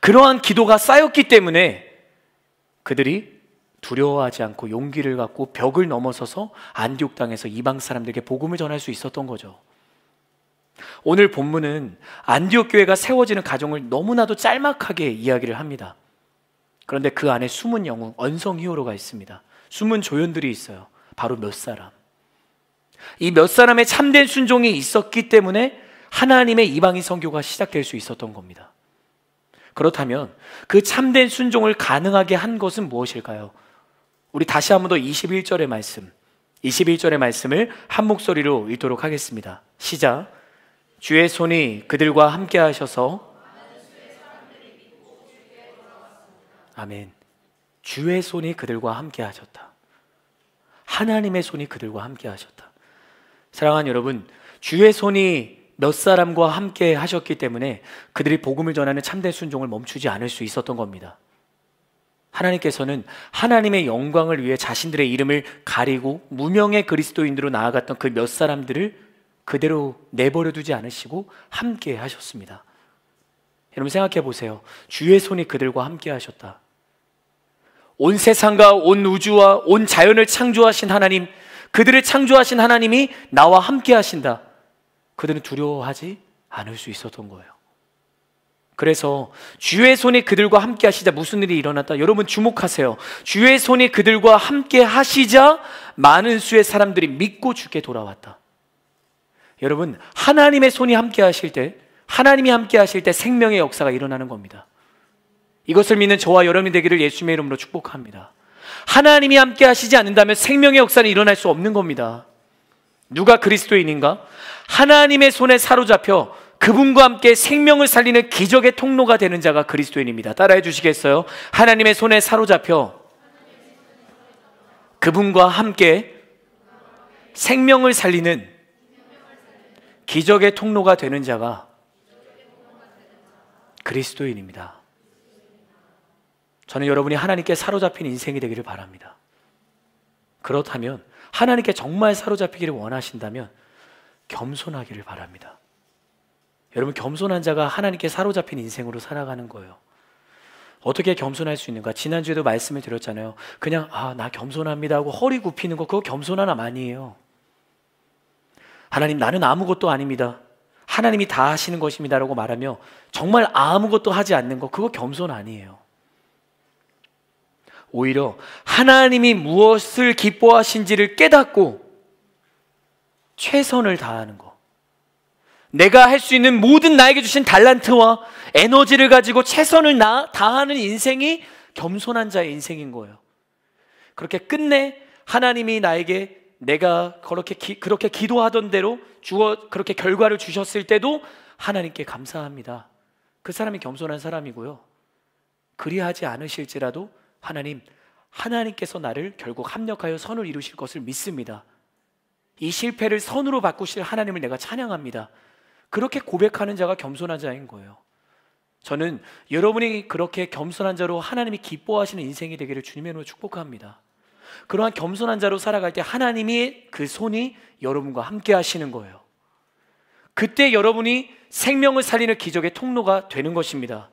그러한 기도가 쌓였기 때문에 그들이 두려워하지 않고 용기를 갖고 벽을 넘어서서 안디옥 땅에서 이방 사람들에게 복음을 전할 수 있었던 거죠. 오늘 본문은 안디옥 교회가 세워지는 가정을 너무나도 짤막하게 이야기를 합니다. 그런데 그 안에 숨은 영웅, 언성 히어로가 있습니다. 숨은 조연들이 있어요. 바로 몇 사람. 이 몇 사람의 참된 순종이 있었기 때문에 하나님의 이방인 선교가 시작될 수 있었던 겁니다. 그렇다면 그 참된 순종을 가능하게 한 것은 무엇일까요? 우리 다시 한번 더 21절의 말씀, 21절의 말씀을 한 목소리로 읽도록 하겠습니다. 시작. 주의 손이 그들과 함께 하셔서 아멘. 주의 손이 그들과 함께 하셨다. 하나님의 손이 그들과 함께 하셨다. 사랑하는 여러분, 주의 손이 몇 사람과 함께 하셨기 때문에 그들이 복음을 전하는 참된 순종을 멈추지 않을 수 있었던 겁니다. 하나님께서는 하나님의 영광을 위해 자신들의 이름을 가리고 무명의 그리스도인으로 나아갔던 그 몇 사람들을 그대로 내버려 두지 않으시고 함께 하셨습니다. 여러분 생각해 보세요. 주의 손이 그들과 함께 하셨다. 온 세상과 온 우주와 온 자연을 창조하신 하나님, 그들을 창조하신 하나님이 나와 함께 하신다. 그들은 두려워하지 않을 수 있었던 거예요. 그래서 주의 손이 그들과 함께 하시자 무슨 일이 일어났다? 여러분 주목하세요. 주의 손이 그들과 함께 하시자 많은 수의 사람들이 믿고 주께 돌아왔다. 여러분, 하나님의 손이 함께 하실 때, 하나님이 함께 하실 때 생명의 역사가 일어나는 겁니다. 이것을 믿는 저와 여러분이 되기를 예수님의 이름으로 축복합니다. 하나님이 함께 하시지 않는다면 생명의 역사는 일어날 수 없는 겁니다. 누가 그리스도인인가? 하나님의 손에 사로잡혀 그분과 함께 생명을 살리는 기적의 통로가 되는 자가 그리스도인입니다. 따라해 주시겠어요? 하나님의 손에 사로잡혀 그분과 함께 생명을 살리는 기적의 통로가 되는 자가 그리스도인입니다. 저는 여러분이 하나님께 사로잡힌 인생이 되기를 바랍니다. 그렇다면 하나님께 정말 사로잡히기를 원하신다면 겸손하기를 바랍니다. 여러분 겸손한 자가 하나님께 사로잡힌 인생으로 살아가는 거예요. 어떻게 겸손할 수 있는가? 지난주에도 말씀을 드렸잖아요. 그냥 아, 나 겸손합니다 하고 허리 굽히는 거 그거 겸손한 암 아니에요. 하나님 나는 아무것도 아닙니다. 하나님이 다 하시는 것입니다라고 말하며 정말 아무것도 하지 않는 것 그거 겸손 아니에요. 오히려 하나님이 무엇을 기뻐하신지를 깨닫고 최선을 다하는 것. 내가 할 수 있는 모든 나에게 주신 달란트와 에너지를 가지고 최선을 다하는 인생이 겸손한 자의 인생인 거예요. 그렇게 끝내 하나님이 나에게 내가 그렇게 기, 그렇게 기도하던 대로 주어 그렇게 결과를 주셨을 때도 하나님께 감사합니다. 그 사람이 겸손한 사람이고요. 그리하지 않으실지라도 하나님 하나님께서 나를 결국 합력하여 선을 이루실 것을 믿습니다. 이 실패를 선으로 바꾸실 하나님을 내가 찬양합니다. 그렇게 고백하는 자가 겸손한 자인 거예요. 저는 여러분이 그렇게 겸손한 자로 하나님이 기뻐하시는 인생이 되기를 주님의 이름으로 축복합니다. 그러한 겸손한 자로 살아갈 때 하나님이 그 손이 여러분과 함께 하시는 거예요. 그때 여러분이 생명을 살리는 기적의 통로가 되는 것입니다.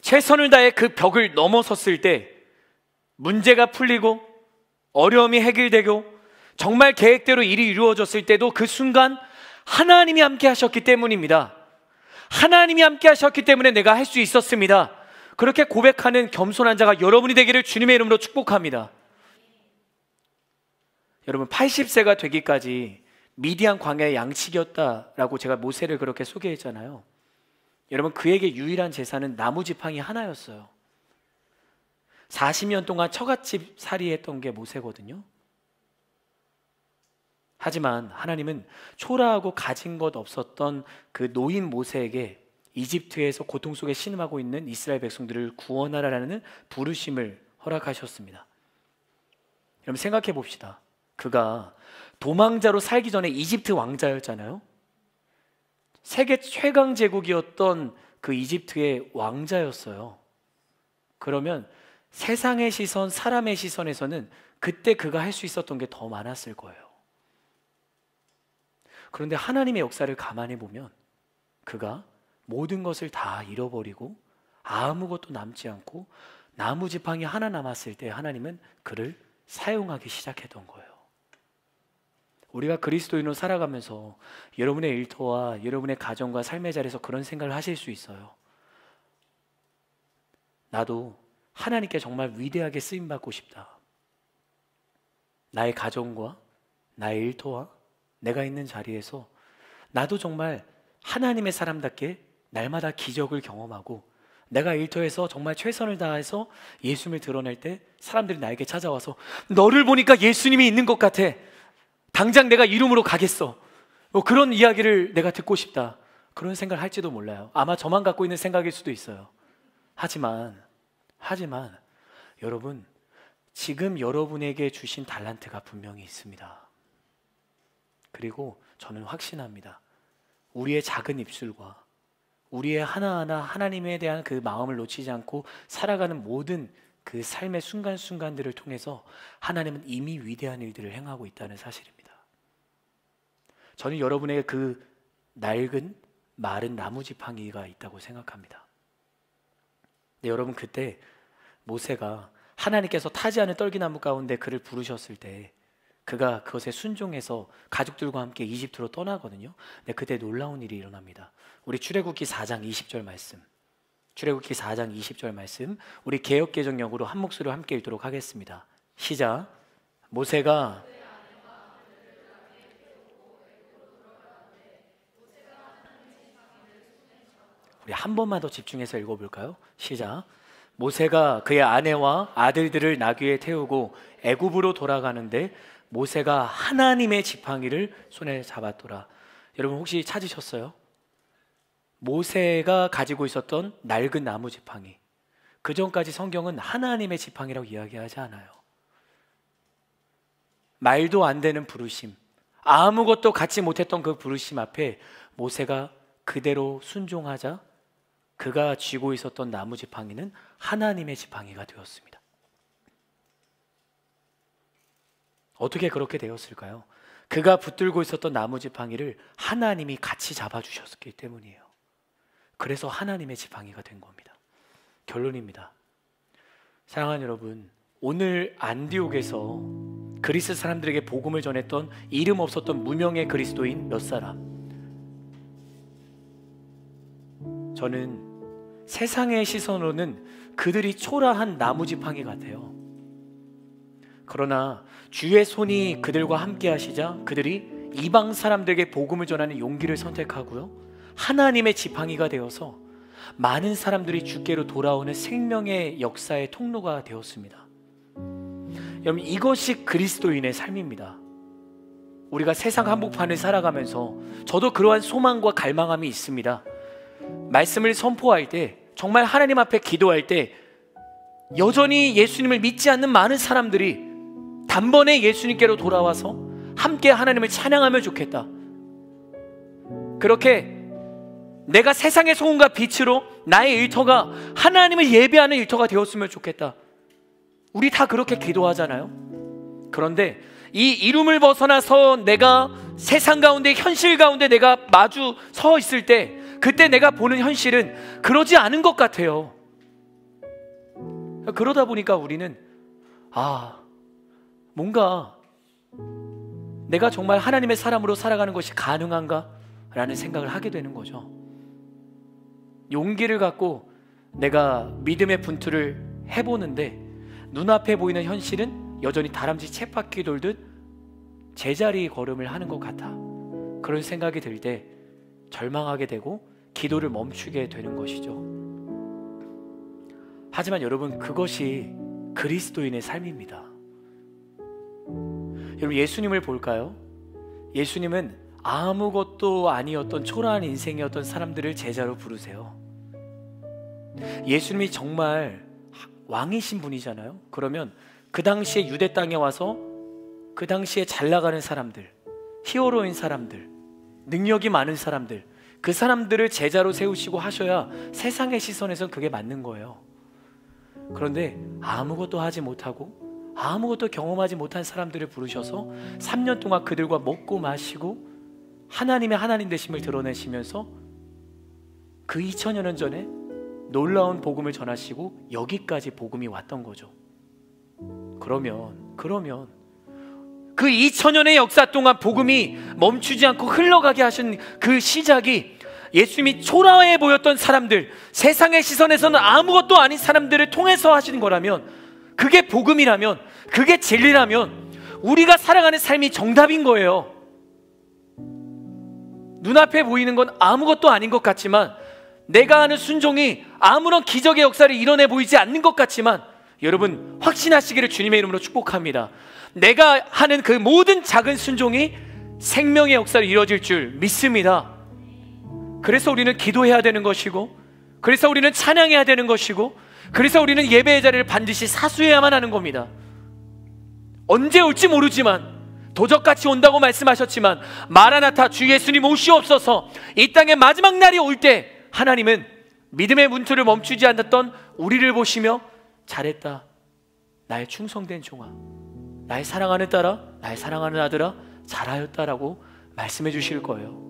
최선을 다해 그 벽을 넘어섰을 때 문제가 풀리고 어려움이 해결되고 정말 계획대로 일이 이루어졌을 때도 그 순간 하나님이 함께 하셨기 때문입니다. 하나님이 함께 하셨기 때문에 내가 할 수 있었습니다. 그렇게 고백하는 겸손한 자가 여러분이 되기를 주님의 이름으로 축복합니다. 여러분 80세가 되기까지 미디안 광야의 양식이었다라고 제가 모세를 그렇게 소개했잖아요. 여러분 그에게 유일한 제사는 나무 지팡이 하나였어요. 40년 동안 처갓집 살이했던 게 모세거든요. 하지만 하나님은 초라하고 가진 것 없었던 그 노인 모세에게 이집트에서 고통 속에 신음하고 있는 이스라엘 백성들을 구원하라라는 부르심을 허락하셨습니다. 여러 생각해 봅시다. 그가 도망자로 살기 전에 이집트 왕자였잖아요. 세계 최강 제국이었던 그 이집트의 왕자였어요. 그러면 세상의 시선, 사람의 시선에서는 그때 그가 할 수 있었던 게 더 많았을 거예요. 그런데 하나님의 역사를 감안해 보면 그가 모든 것을 다 잃어버리고 아무것도 남지 않고 나무 지팡이 하나 남았을 때 하나님은 그를 사용하기 시작했던 거예요. 우리가 그리스도인으로 살아가면서 여러분의 일터와 여러분의 가정과 삶의 자리에서 그런 생각을 하실 수 있어요. 나도 하나님께 정말 위대하게 쓰임 받고 싶다. 나의 가정과 나의 일터와 내가 있는 자리에서 나도 정말 하나님의 사람답게 날마다 기적을 경험하고 내가 일터에서 정말 최선을 다해서 예수님을 드러낼 때 사람들이 나에게 찾아와서 너를 보니까 예수님이 있는 것 같아. 당장 내가 이름으로 가겠어. 뭐 그런 이야기를 내가 듣고 싶다. 그런 생각을 할지도 몰라요. 아마 저만 갖고 있는 생각일 수도 있어요. 하지만, 하지만 여러분, 지금 여러분에게 주신 달란트가 분명히 있습니다. 그리고 저는 확신합니다. 우리의 작은 입술과 우리의 하나하나 하나님에 대한 그 마음을 놓치지 않고 살아가는 모든 그 삶의 순간순간들을 통해서 하나님은 이미 위대한 일들을 행하고 있다는 사실입니다. 저는 여러분의 그 낡은 마른 나무 지팡이가 있다고 생각합니다. 근 여러분 그때 모세가 하나님께서 타지 않은 떨기나무 가운데 그를 부르셨을 때 그가 그것에 순종해서 가족들과 함께 이집트로 떠나거든요. 근데 그때 놀라운 일이 일어납니다. 우리 출애굽기 4장 20절 말씀. 출애굽기 4장 20절 말씀. 우리 개역 개정역으로 한 목소리로 함께 읽도록 하겠습니다. 시작. 모세가 우리 한 번만 더 집중해서 읽어볼까요? 시작. 모세가 그의 아내와 아들들을 나귀에 태우고 애굽으로 돌아가는데 모세가 하나님의 지팡이를 손에 잡았더라. 여러분 혹시 찾으셨어요? 모세가 가지고 있었던 낡은 나무 지팡이. 그 전까지 성경은 하나님의 지팡이라고 이야기하지 않아요. 말도 안 되는 부르심. 아무것도 갖지 못했던 그 부르심 앞에 모세가 그대로 순종하자 그가 쥐고 있었던 나무 지팡이는 하나님의 지팡이가 되었습니다. 어떻게 그렇게 되었을까요? 그가 붙들고 있었던 나무 지팡이를 하나님이 같이 잡아주셨기 때문이에요. 그래서 하나님의 지팡이가 된 겁니다. 결론입니다. 사랑하는 여러분, 오늘 안디옥에서 그리스 사람들에게 복음을 전했던 이름 없었던 무명의 그리스도인 몇 사람. 저는 세상의 시선으로는 그들이 초라한 나무 지팡이 같아요. 그러나 주의 손이 그들과 함께 하시자 그들이 이방 사람들에게 복음을 전하는 용기를 선택하고요. 하나님의 지팡이가 되어서 많은 사람들이 주께로 돌아오는 생명의 역사의 통로가 되었습니다. 여러분 이것이 그리스도인의 삶입니다. 우리가 세상 한복판을 살아가면서 저도 그러한 소망과 갈망함이 있습니다. 말씀을 선포할 때 정말 하나님 앞에 기도할 때 여전히 예수님을 믿지 않는 많은 사람들이 단번에 예수님께로 돌아와서 함께 하나님을 찬양하면 좋겠다. 그렇게 내가 세상의 소금과 빛으로 나의 일터가 하나님을 예배하는 일터가 되었으면 좋겠다. 우리 다 그렇게 기도하잖아요. 그런데 이 이름을 벗어나서 내가 세상 가운데 현실 가운데 내가 마주 서 있을 때 그때 내가 보는 현실은 그러지 않은 것 같아요. 그러다 보니까 우리는 아 뭔가 내가 정말 하나님의 사람으로 살아가는 것이 가능한가? 라는 생각을 하게 되는 거죠. 용기를 갖고 내가 믿음의 분투를 해보는데 눈앞에 보이는 현실은 여전히 다람쥐 쳇바퀴 돌듯 제자리 걸음을 하는 것 같아. 그런 생각이 들 때 절망하게 되고 기도를 멈추게 되는 것이죠. 하지만 여러분, 그것이 그리스도인의 삶입니다. 여러분 예수님을 볼까요? 예수님은 아무것도 아니었던 초라한 인생이었던 사람들을 제자로 부르세요. 예수님이 정말 왕이신 분이잖아요. 그러면 그 당시에 유대 땅에 와서 그 당시에 잘 나가는 사람들, 히어로인 사람들, 능력이 많은 사람들, 그 사람들을 제자로 세우시고 하셔야 세상의 시선에선 그게 맞는 거예요. 그런데 아무것도 하지 못하고 아무것도 경험하지 못한 사람들을 부르셔서 3년 동안 그들과 먹고 마시고 하나님의 하나님 되심을 드러내시면서 그 2000여 년 전에 놀라운 복음을 전하시고 여기까지 복음이 왔던 거죠. 그러면 그러면 그 2000년의 역사 동안 복음이 멈추지 않고 흘러가게 하신 그 시작이 예수님이 초라해 보였던 사람들, 세상의 시선에서는 아무것도 아닌 사람들을 통해서 하시는 거라면 그게 복음이라면, 그게 진리라면, 우리가 살아가는 삶이 정답인 거예요. 눈앞에 보이는 건 아무것도 아닌 것 같지만, 내가 하는 순종이 아무런 기적의 역사를 이뤄내 보이지 않는 것 같지만, 여러분, 확신하시기를 주님의 이름으로 축복합니다. 내가 하는 그 모든 작은 순종이 생명의 역사를 이뤄질 줄 믿습니다. 그래서 우리는 기도해야 되는 것이고, 그래서 우리는 찬양해야 되는 것이고, 그래서 우리는 예배의 자리를 반드시 사수해야만 하는 겁니다. 언제 올지 모르지만 도적같이 온다고 말씀하셨지만 마라나타 주 예수님 오시옵소서 이 땅의 마지막 날이 올 때 하나님은 믿음의 문투를 멈추지 않았던 우리를 보시며 잘했다. 나의 충성된 종아. 나의 사랑하는 딸아, 나의 사랑하는 아들아 잘하였다라고 말씀해 주실 거예요.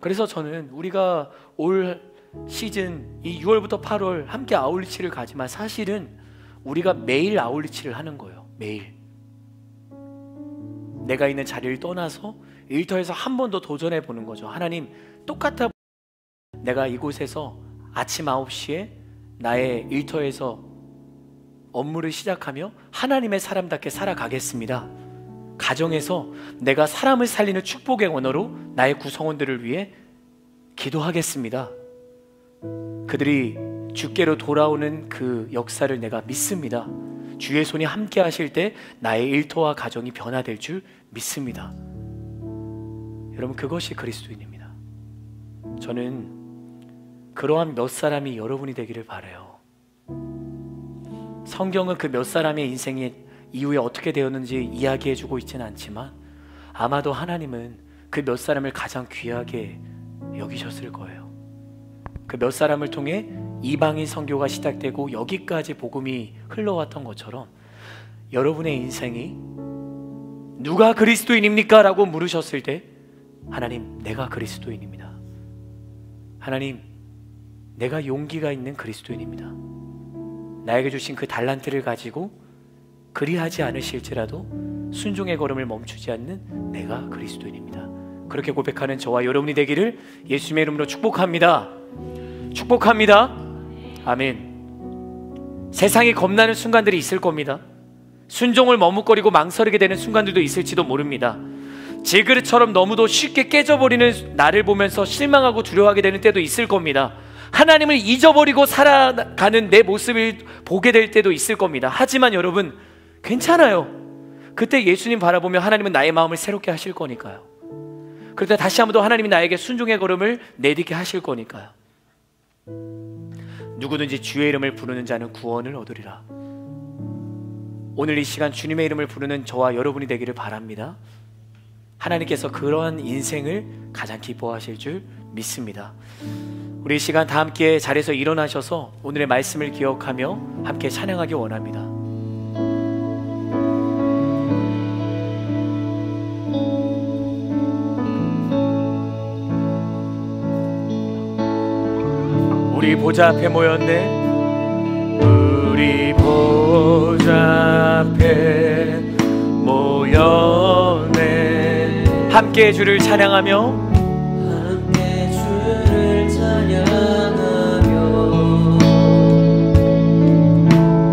그래서 저는 우리가 올 시즌 이 6월부터 8월 함께 아울리치를 가지만 사실은 우리가 매일 아울리치를 하는 거예요. 매일. 내가 있는 자리를 떠나서 일터에서 한 번 더 도전해 보는 거죠. 하나님, 똑같아 내가 이곳에서 아침 9시에 나의 일터에서 업무를 시작하며 하나님의 사람답게 살아가겠습니다. 가정에서 내가 사람을 살리는 축복의 언어로 나의 구성원들을 위해 기도하겠습니다. 그들이 주께로 돌아오는 그 역사를 내가 믿습니다. 주의 손이 함께 하실 때 나의 일터와 가정이 변화될 줄 믿습니다. 여러분 그것이 그리스도인입니다. 저는 그러한 몇 사람이 여러분이 되기를 바래요. 성경은 그 몇 사람의 인생이 이후에 어떻게 되었는지 이야기해 주고 있지는 않지만 아마도 하나님은 그 몇 사람을 가장 귀하게 여기셨을 거예요. 그몇 사람을 통해 이방인 선교가 시작되고 여기까지 복음이 흘러왔던 것처럼 여러분의 인생이 누가 그리스도인입니까? 라고 물으셨을 때 하나님 내가 그리스도인입니다. 하나님 내가 용기가 있는 그리스도인입니다. 나에게 주신 그 달란트를 가지고 그리하지 않으실지라도 순종의 걸음을 멈추지 않는 내가 그리스도인입니다. 그렇게 고백하는 저와 여러분이 되기를 예수님의 이름으로 축복합니다. 축복합니다. 아멘. 세상에 겁나는 순간들이 있을 겁니다. 순종을 머뭇거리고 망설이게 되는 순간들도 있을지도 모릅니다. 제 그릇처럼 너무도 쉽게 깨져버리는 나를 보면서 실망하고 두려워하게 되는 때도 있을 겁니다. 하나님을 잊어버리고 살아가는 내 모습을 보게 될 때도 있을 겁니다. 하지만 여러분, 괜찮아요. 그때 예수님 바라보며 하나님은 나의 마음을 새롭게 하실 거니까요. 그때다 다시 한번더 하나님이 나에게 순종의 걸음을 내딛게 하실 거니까요. 누구든지 주의 이름을 부르는 자는 구원을 얻으리라. 오늘 이 시간 주님의 이름을 부르는 저와 여러분이 되기를 바랍니다. 하나님께서 그러한 인생을 가장 기뻐하실 줄 믿습니다. 우리 이 시간 다 함께 자리에서 일어나셔서 오늘의 말씀을 기억하며 함께 찬양하기 원합니다. 우리 보좌 앞에 모였네 우리 보좌 앞에 모였네 함께 주를 찬양하며 함께 주를 찬양하며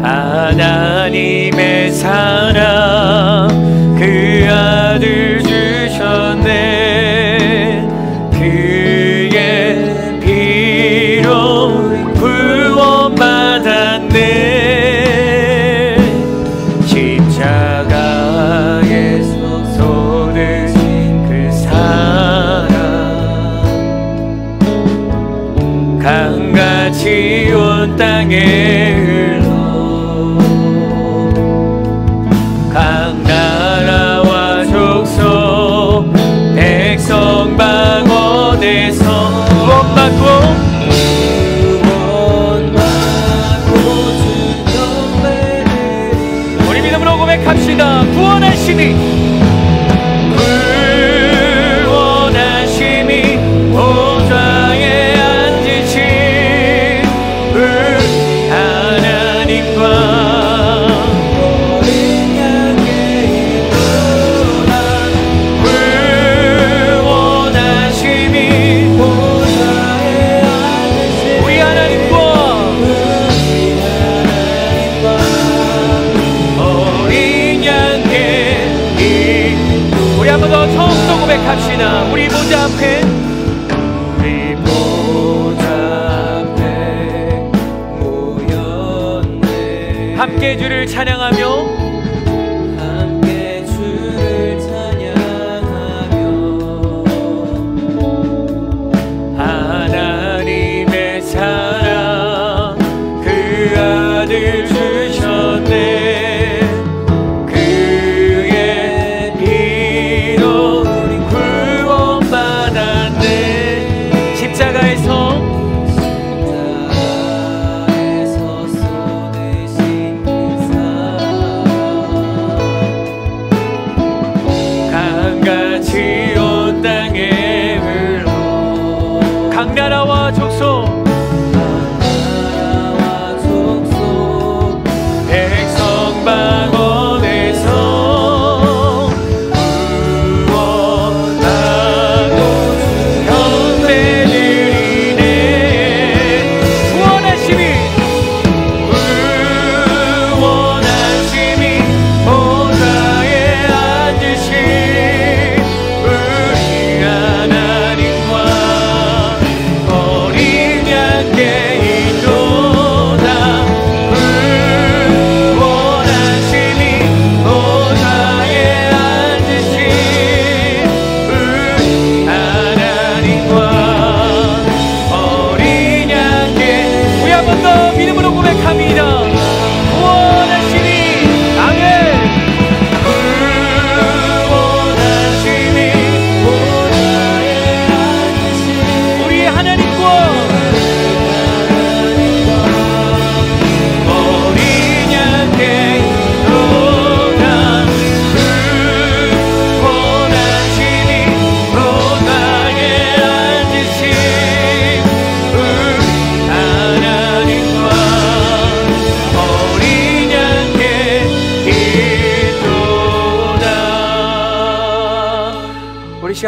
하나님 시간 고백합시다. 우리 보좌 앞에 우리 보좌 앞에 모였네. 함께 주를 찬양하며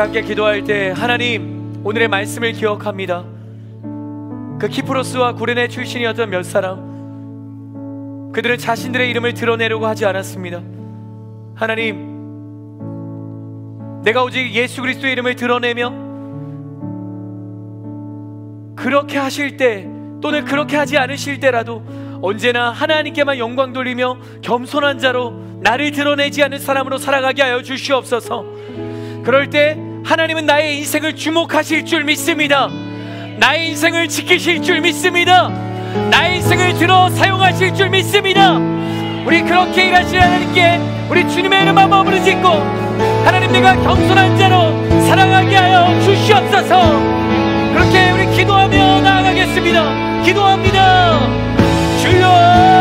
함께 기도할 때 하나님 오늘의 말씀을 기억합니다. 그 키프로스와 구레네 출신이었던 몇 사람 그들은 자신들의 이름을 드러내려고 하지 않았습니다. 하나님 내가 오직 예수 그리스도의 이름을 드러내며 그렇게 하실 때 또는 그렇게 하지 않으실 때라도 언제나 하나님께만 영광 돌리며 겸손한 자로 나를 드러내지 않은 사람으로 살아가게 하여 주시옵소서. 그럴 때 하나님은 나의 인생을 주목하실 줄 믿습니다. 나의 인생을 지키실 줄 믿습니다. 나의 인생을 들어 사용하실 줄 믿습니다. 우리 그렇게 일하시는 하나님께 우리 주님의 이름 한번 부르짖고 하나님 내가 겸손한 자로 사랑하게 하여 주시옵소서 그렇게 우리 기도하며 나아가겠습니다. 기도합니다. 주여